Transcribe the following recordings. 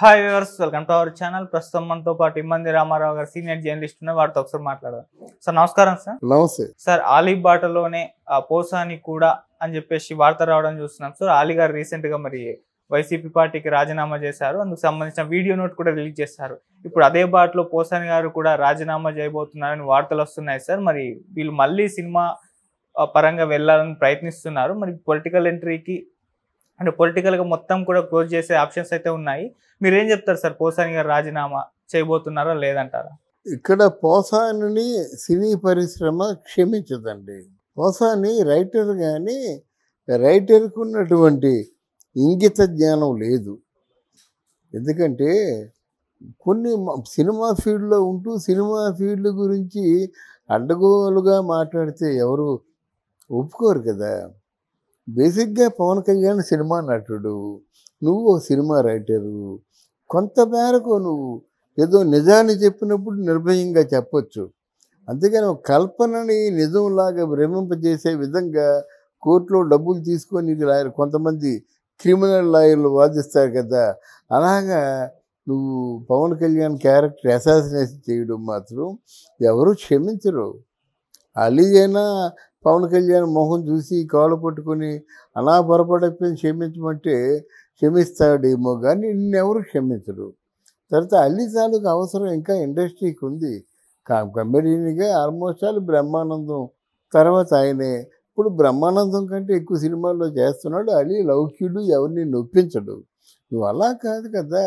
hi viewers welcome to our channel ప్రస్తుతం మనతో పాటు ఇమ్మంది రామారావు గారు సీనియర్ జర్నలిస్ట్ ఉన్న వారితో ఒకసారి మాట్లాడదాం సార్ నమస్కారం సార్ నమస్తే సార్ ఆలీ బాటలోనే పోసాని కూడా అని చెప్పేసి వార్త రావడం చూస్తున్నాం సార్ ఆలీ గారు రీసెంట్ గా మరి వైసీపీ పార్టీకి రాజీనామా చేశారు అందుకు సంబంధించిన వీడియో నోట్ కూడా రిలీజ్ చేశారు ఇప్పుడు అదే బాటలో పోసాని గారు కూడా రాజీనామా చేయబోతున్నారని వార్తలు వస్తున్నాయి సార్ మరి వీళ్ళు మళ్ళీ సినిమా పరంగా వెళ్ళాలని ప్రయత్నిస్తున్నారు మరి పొలిటికల్ ఎంట్రీకి అంటే పొలిటికల్గా మొత్తం కూడా క్లోజ్ చేసే ఆప్షన్స్ అయితే ఉన్నాయి మీరేం చెప్తారు సార్ పోసాని గారు రాజీనామా చేయబోతున్నారా లేదంటారా ఇక్కడ పోసాని సినీ పరిశ్రమ క్షమించదండి పోసాని రైటర్ కానీ రైటర్కు ఉన్నటువంటి ఇంగిత జ్ఞానం లేదు ఎందుకంటే కొన్ని సినిమా ఫీల్డ్లో ఉంటూ సినిమా ఫీల్డ్ గురించి అడ్డగోలుగా మాట్లాడితే ఎవరు ఒప్పుకోరు కదా బేసిక్గా పవన్ కళ్యాణ్ సినిమా నటుడు నువ్వు ఓ సినిమా రైటరు కొంతమేరకు నువ్వు ఏదో నిజాన్ని చెప్పినప్పుడు నిర్భయంగా చెప్పొచ్చు అందుకని కల్పనని నిజంలాగా భ్రమింపజేసే విధంగా కోర్టులో డబ్బులు తీసుకొని లాయర్ కొంతమంది క్రిమినల్ లాయర్లు వాదిస్తారు కదా అలాగా నువ్వు పవన్ కళ్యాణ్ క్యారెక్టర్ అసాసినేషన్ చేయడం మాత్రం ఎవరు క్షమించరు అలీ అయినా పవన్ కళ్యాణ్ మొహం చూసి కాలు పట్టుకుని అలా పొరపాటైపోయింది క్షమించమంటే క్షమిస్తాడేమో కానీ నిన్నెవరు క్షమించరు తర్వాత అల్లి తాలూకు అవసరం ఇంకా ఇండస్ట్రీకి ఉంది కమెడీనిగా ఆల్మోస్ట్ ఆల్ బ్రహ్మానందం తర్వాత ఆయనే ఇప్పుడు బ్రహ్మానందం కంటే ఎక్కువ సినిమాల్లో చేస్తున్నాడు అలీ లౌక్యుడు ఎవరిని నొప్పించడు నువ్వు అలా కాదు కదా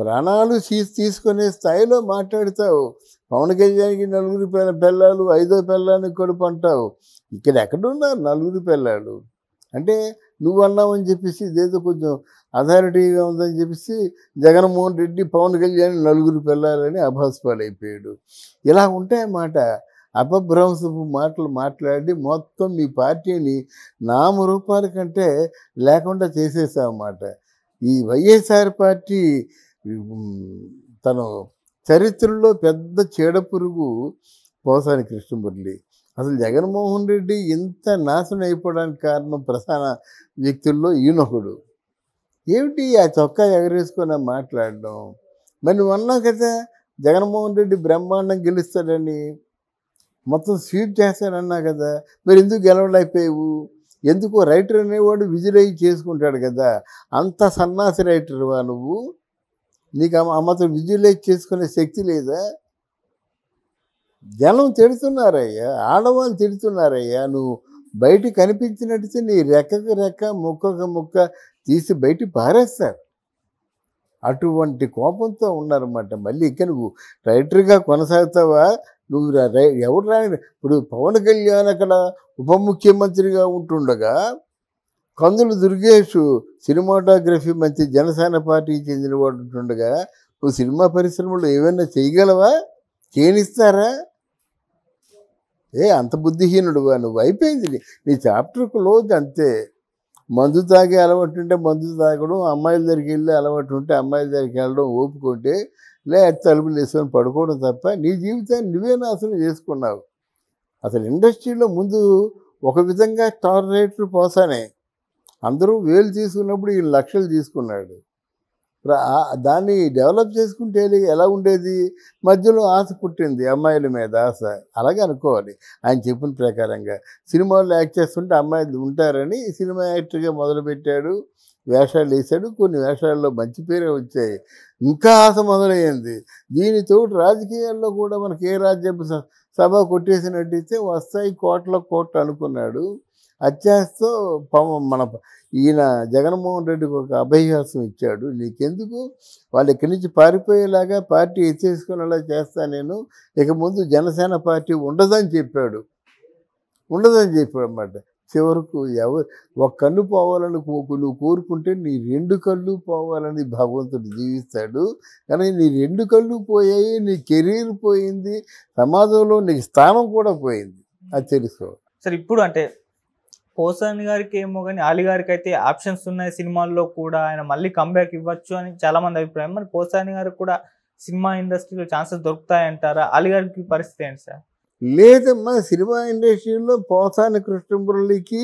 ప్రాణాలు తీసుకునే స్థాయిలో మాట్లాడతావు పవన్ కళ్యాణ్కి నలుగురు పిల్ల పిల్లలు ఐదో పిల్లానికి కొడుకు అంటావు ఇక్కడ ఎక్కడున్నారు నలుగురు పిల్లలు అంటే నువ్వు అన్నావని చెప్పేసి ఇదేదో కొంచెం అథారిటీగా ఉందని చెప్పేసి జగన్మోహన్ రెడ్డి పవన్ కళ్యాణ్ నలుగురు పిల్లాలని అభాస్పాలైపోయాడు ఇలా ఉంటాయన్నమాట అపభ్రంశపు మాటలు మాట్లాడి మొత్తం మీ పార్టీని నామరూపాల కంటే లేకుండా చేసేసావు అన్నమాట ఈ వైఎస్ఆర్ పార్టీ తను చరిత్రలో పెద్ద చీడపురుగు పోసాని కృష్ణమురళి అసలు జగన్మోహన్ రెడ్డి ఇంత నాశనం అయిపోవడానికి కారణం ప్రధాన వ్యక్తుల్లో ఈయనొకడు ఏమిటి ఆ చొక్కా ఎగరేసుకొని మాట్లాడడం మరి నువ్వు అన్నావు కదా జగన్మోహన్ రెడ్డి బ్రహ్మాండం గెలుస్తాడని మొత్తం స్వీప్ చేస్తాడన్నా కదా మరి ఎందుకు గెలవలేకపోయావు ఎందుకు రైటర్ అనేవాడు విజులైజ్ చేసుకుంటాడు కదా అంత సన్నాసి రైటర్వా నువ్వు నీకు ఆ మాత్రం విజువలైజ్ చేసుకునే శక్తి లేదా జనం తిడుతున్నారయ్యా ఆడవాళ్ళు తిడుతున్నారయ్యా నువ్వు బయట కనిపించినట్టు నీ రెక్కకు రెక్క ముక్కకు ముక్క తీసి బయట పారేస్తారు అటువంటి కోపంతో ఉన్నారన్నమాట మళ్ళీ ఇంకా నువ్వు రైటర్గా కొనసాగుతావా నువ్వు ఎవరు రాని ఇప్పుడు పవన్ కళ్యాణ్ అక్కడ ఉప ముఖ్యమంత్రిగా ఉంటుండగా కందులు దుర్గేషు సినిమాటోగ్రఫీ మంచి జనసేన పార్టీకి వాడు ఉంటుండగా నువ్వు సినిమా పరిశ్రమలో ఏమైనా చేయగలవా చేయనిస్తారా ఏ అంత బుద్ధిహీనుడువా నువ్వు అయిపోయింది నీ చాప్టర్ క్లోజ్ అంతే మందు తాగే అలవాటు ఉంటే మందు తాగడం అమ్మాయిల దగ్గరికి వెళ్ళి అలవాటు ఉంటే అమ్మాయిల దగ్గరికి వెళ్ళడం ఓపుకుంటే లే తలుపులు వేసుకొని పడుకోవడం తప్ప నీ జీవితాన్ని నువ్వే నాశనం చేసుకున్నావు అసలు ఇండస్ట్రీలో ముందు ఒక విధంగా స్టార్ రేట్లు పోసానే అందరూ వేలు తీసుకున్నప్పుడు ఈయన లక్షలు తీసుకున్నాడు దాన్ని డెవలప్ చేసుకుంటే ఎలా ఉండేది మధ్యలో ఆశ పుట్టింది అమ్మాయిల మీద ఆశ అలాగే అనుకోవాలి ఆయన చెప్పిన ప్రకారంగా సినిమాల్లో యాక్ట్ చేస్తుంటే అమ్మాయిలు ఉంటారని సినిమా యాక్టర్గా మొదలుపెట్టాడు వేషాలు వేశాడు కొన్ని వేషాల్లో మంచి పేరే వచ్చాయి ఇంకా ఆశ మొదలయ్యింది దీనితో రాజకీయాల్లో కూడా మనకి ఏ రాజ్యసభ సభ అయితే వస్తాయి కోట్ల కోట్లు అనుకున్నాడు అత్యాశతో మన ఈయన జగన్మోహన్ రెడ్డికి ఒక అభయహాసం ఇచ్చాడు నీకెందుకు వాళ్ళు ఇక్కడి నుంచి పారిపోయేలాగా పార్టీ ఎత్తేసుకునేలా చేస్తా నేను ఇక ముందు జనసేన పార్టీ ఉండదని చెప్పాడు ఉండదని చెప్పాడు అన్నమాట చివరకు ఎవరు ఒక కన్ను పోవాలని నువ్వు కోరుకుంటే నీ రెండు కళ్ళు పోవాలని భగవంతుడు జీవిస్తాడు కానీ నీ రెండు కళ్ళు పోయాయి నీ కెరీర్ పోయింది సమాజంలో నీకు స్థానం కూడా పోయింది అది తెలుసుకో సరే ఇప్పుడు అంటే పోసాని గారికి ఏమో కానీ ఆలి గారికి అయితే ఆప్షన్స్ ఉన్నాయి సినిమాల్లో కూడా ఆయన మళ్ళీ కంబ్యాక్ ఇవ్వచ్చు అని చాలామంది అభిప్రాయం మరి కోసాని గారికి కూడా సినిమా ఇండస్ట్రీలో ఛాన్సెస్ అంటారా అలీ గారికి పరిస్థితి ఏంటి సార్ లేదమ్మా సినిమా ఇండస్ట్రీలో పోసాని కృష్ణమురళికి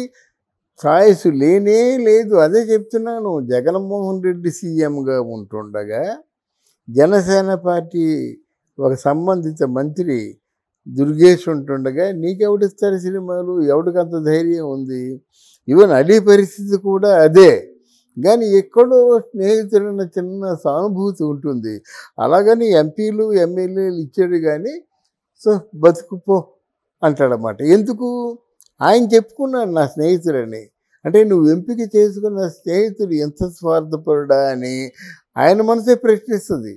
ఛాయిస్ లేనే లేదు అదే చెప్తున్నాను జగన్మోహన్ రెడ్డి సీఎంగా ఉంటుండగా జనసేన పార్టీ ఒక సంబంధిత మంత్రి దుర్గేష్ ఉంటుండగా నీకెవడిస్తారు సినిమాలు ఎవడికి అంత ధైర్యం ఉంది ఈవెన్ అలీ పరిస్థితి కూడా అదే కానీ ఎక్కడో స్నేహితులన్న చిన్న సానుభూతి ఉంటుంది అలాగని ఎంపీలు ఎమ్మెల్యేలు ఇచ్చాడు కానీ సో బతుకుపో అంటాడనమాట ఎందుకు ఆయన చెప్పుకున్నాను నా స్నేహితుడని అంటే నువ్వు ఎంపిక చేసుకున్న స్నేహితుడు ఎంత స్వార్థపరుడా అని ఆయన మనసే ప్రశ్నిస్తుంది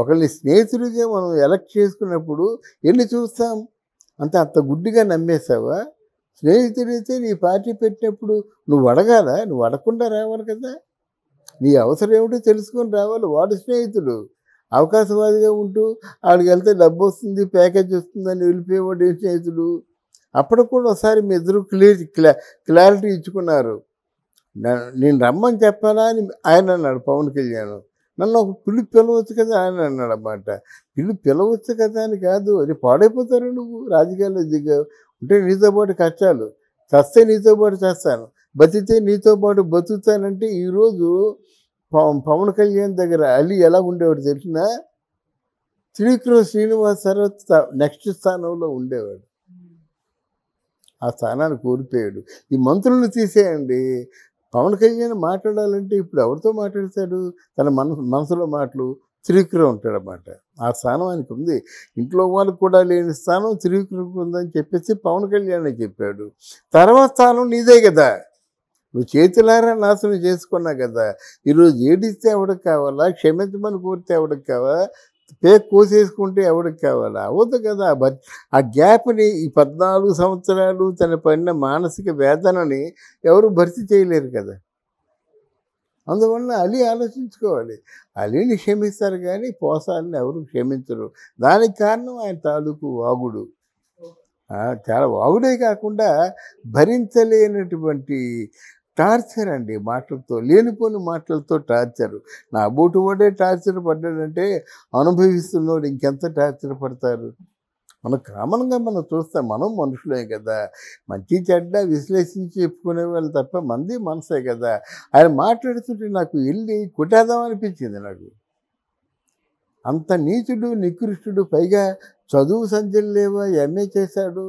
ఒకళ్ళని స్నేహితుడిగా మనం ఎలక్ట్ చేసుకున్నప్పుడు ఎన్ని చూస్తాం అంత అంత గుడ్డిగా నమ్మేసావా స్నేహితుడైతే నీ పార్టీ పెట్టినప్పుడు నువ్వు అడగాల నువ్వు అడగకుండా రావాలి కదా నీ అవసరం ఏమిటో తెలుసుకొని రావాలి వాడు స్నేహితుడు అవకాశవాదిగా ఉంటూ ఆడికి వెళ్తే డబ్బు వస్తుంది ప్యాకేజ్ వస్తుందని వెళ్ళిపోయేవాడు స్నేహితుడు అప్పుడు కూడా ఒకసారి మీ ఇద్దరు క్లియర్ క్లా క్లారిటీ ఇచ్చుకున్నారు నేను రమ్మని చెప్పాలా అని ఆయన అన్నాడు పవన్ కళ్యాణ్ నన్ను ఒక పిల్లి పిలవచ్చు కదా అని అన్నాడు అన్నమాట పిల్లి పిలవచ్చు కదా అని కాదు అది పాడైపోతారు నువ్వు రాజకీయాల్లో దిగా ఉంటే నీతో పాటు కష్టాలు చస్తే నీతో పాటు చేస్తాను బతితే నీతో పాటు బతుకుతానంటే ఈరోజు పవన్ కళ్యాణ్ దగ్గర అలీ ఎలా ఉండేవాడు తెలిసినా త్రివిక్రమ శ్రీనివాసరావు నెక్స్ట్ స్థానంలో ఉండేవాడు ఆ స్థానాన్ని కోల్పోయాడు ఈ మంత్రులను తీసేయండి పవన్ కళ్యాణ్ మాట్లాడాలంటే ఇప్పుడు ఎవరితో మాట్లాడతాడు తన మనసు మనసులో మాటలు త్రివిక్రమ్ ఉంటాడనమాట ఆ స్థానం ఆయనకు ఉంది ఇంట్లో వాళ్ళకు కూడా లేని స్థానం త్రివిక్రమ్కి ఉందని చెప్పేసి పవన్ కళ్యాణ్ చెప్పాడు తర్వాత స్థానం నీదే కదా నువ్వు చేతులారా నాశనం చేసుకున్నావు కదా ఈరోజు ఏడిస్తే ఎవడికి కావాలా క్షమించమని కోరితే ఎవడికి కావాలా పే కోసేసుకుంటే ఎవరికి కావాలి అవ్వదు కదా బట్ ఆ గ్యాప్ని ఈ పద్నాలుగు సంవత్సరాలు తన పడిన మానసిక వేదనని ఎవరు భర్తీ చేయలేరు కదా అందువల్ల అలీ ఆలోచించుకోవాలి అలీని క్షమిస్తారు కానీ పోసాలని ఎవరు క్షమించరు దానికి కారణం ఆయన తాలూకు వాగుడు చాలా వాగుడే కాకుండా భరించలేనటువంటి టార్చర్ అండి మాటలతో లేనిపోని మాటలతో టార్చర్ నా బోటు వాడే టార్చర్ పడ్డాడంటే అనుభవిస్తున్నోడు ఇంకెంత టార్చర్ పడతారు మనం క్రమంగా మనం చూస్తాం మనం మనుషులే కదా మంచి చెడ్డ విశ్లేషించి చెప్పుకునే వాళ్ళు తప్ప మంది మనసే కదా ఆయన మాట్లాడుతుంటే నాకు వెళ్ళి కొట్టేద్దాం అనిపించింది నాకు అంత నీచుడు నికృష్టుడు పైగా చదువు సంధ్యలు లేవా ఎంఏ చేశాడు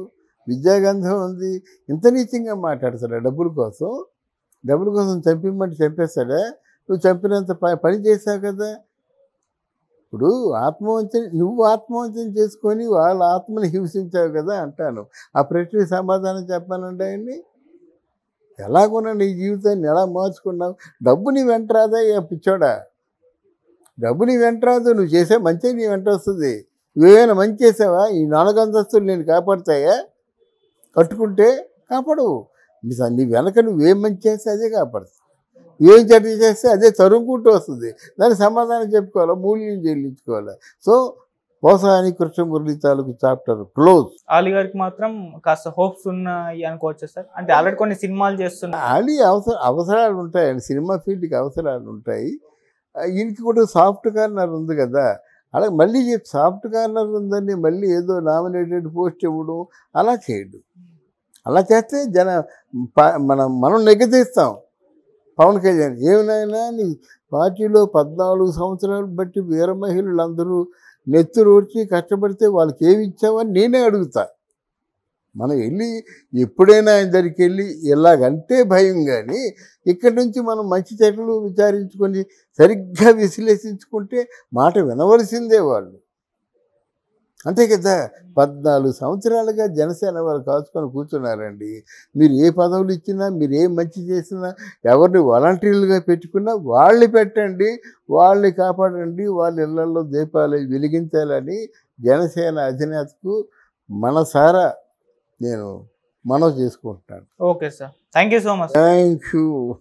విద్యాగంధం ఉంది ఇంత నీచంగా మాట్లాడతాడు డబ్బుల కోసం డబ్బుల కోసం చంపిమంటే చంపేస్తాడా నువ్వు చంపినంత పని చేశావు కదా ఇప్పుడు ఆత్మవంచన నువ్వు ఆత్మవంచన చేసుకొని వాళ్ళ ఆత్మని హింసించావు కదా అంటాను ఆ ప్రశ్న సమాధానం చెప్పానండి ఆయన్ని ఎలాగున్నా నీ జీవితాన్ని ఎలా మార్చుకున్నావు డబ్బు నీ వెంటరాదా ఏ పిచ్చోడా డబ్బు నీ వెంటరాదు నువ్వు చేసే మంచి నీ వెంట వస్తుంది నువ్వేమైనా మంచి చేసావా ఈ నాలుగు అంతస్తులు నేను కాపాడుతాయా కట్టుకుంటే కాపాడవు నీ వెనక నువ్వేం మంచి చేస్తే అదే కాపాడుతుంది ఏం చెడ్డ చేస్తే అదే తరుముకుంటూ వస్తుంది దాన్ని సమాధానం చెప్పుకోవాలా మూల్యం చెల్లించుకోవాలి సో వ్యవసాయానికి కృష్ణ మురళి తాలూకు చాప్టర్ క్లోజ్ అలీ గారికి మాత్రం కాస్త హోప్స్ ఉన్నాయి అనుకోవచ్చు సార్ అంటే ఆల్రెడీ కొన్ని సినిమాలు చేస్తున్నా అలీ అవసర అవసరాలు ఉంటాయండి సినిమా ఫీల్డ్కి అవసరాలు ఉంటాయి ఇంటికి కూడా సాఫ్ట్ కార్నర్ ఉంది కదా అలాగే మళ్ళీ సాఫ్ట్ కార్నర్ ఉందని మళ్ళీ ఏదో నామినేటెడ్ పోస్ట్ ఇవ్వడం అలా చేయడు అలా చేస్తే జన మనం మనం నెగ్గదీస్తాం పవన్ కళ్యాణ్ ఏమైనా నీ పార్టీలో పద్నాలుగు సంవత్సరాలు బట్టి వీర మహిళలందరూ నెత్తురూడ్చి కష్టపడితే వాళ్ళకి ఏమి ఇచ్చామని నేనే అడుగుతా మనం వెళ్ళి ఎప్పుడైనా ఆయన దగ్గరికి వెళ్ళి ఎలాగంటే భయం కానీ ఇక్కడి నుంచి మనం మంచి చెట్లు విచారించుకొని సరిగ్గా విశ్లేషించుకుంటే మాట వినవలసిందే వాళ్ళు అంతే కదా పద్నాలుగు సంవత్సరాలుగా జనసేన వారు కాచుకొని కూర్చున్నారండి మీరు ఏ పదవులు ఇచ్చినా మీరు ఏం మంచి చేసినా ఎవరిని వాలంటీర్లుగా పెట్టుకున్నా వాళ్ళని పెట్టండి వాళ్ళని కాపాడండి వాళ్ళ ఇళ్లలో దీపాలు వెలిగించాలని జనసేన అధినేతకు మనసారా నేను మనవి చేసుకుంటున్నాను okay sir thank you so much thank you